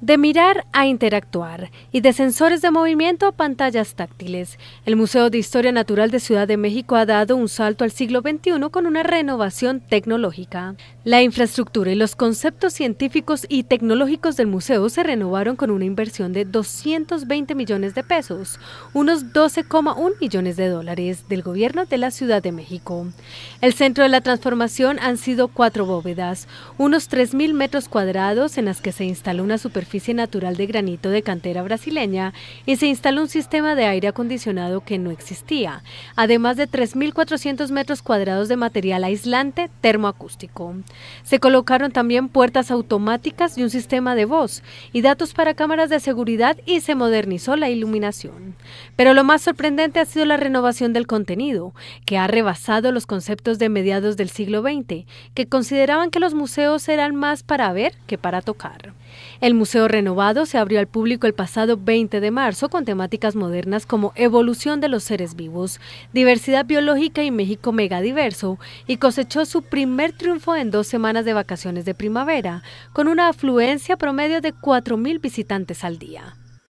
De mirar a interactuar y de sensores de movimiento a pantallas táctiles, el Museo de Historia Natural de Ciudad de México ha dado un salto al siglo XXI con una renovación tecnológica. La infraestructura y los conceptos científicos y tecnológicos del museo se renovaron con una inversión de 220 millones de pesos, unos 12,1 millones de dólares del gobierno de la Ciudad de México. El centro de la transformación han sido cuatro bóvedas, unos 3.000 metros cuadrados en las que se instaló una superficie natural de granito de cantera brasileña y se instaló un sistema de aire acondicionado que no existía, además de 3.400 metros cuadrados de material aislante termoacústico. Se colocaron también puertas automáticas y un sistema de voz y datos para cámaras de seguridad y se modernizó la iluminación. Pero lo más sorprendente ha sido la renovación del contenido, que ha rebasado los conceptos de mediados del siglo XX, que consideraban que los museos eran más para ver que para tocar. El Museo Renovado se abrió al público el pasado 20 de marzo con temáticas modernas como evolución de los seres vivos, diversidad biológica y México megadiverso, y cosechó su primer triunfo en dos semanas de vacaciones de primavera, con una afluencia promedio de 4.000 visitantes al día.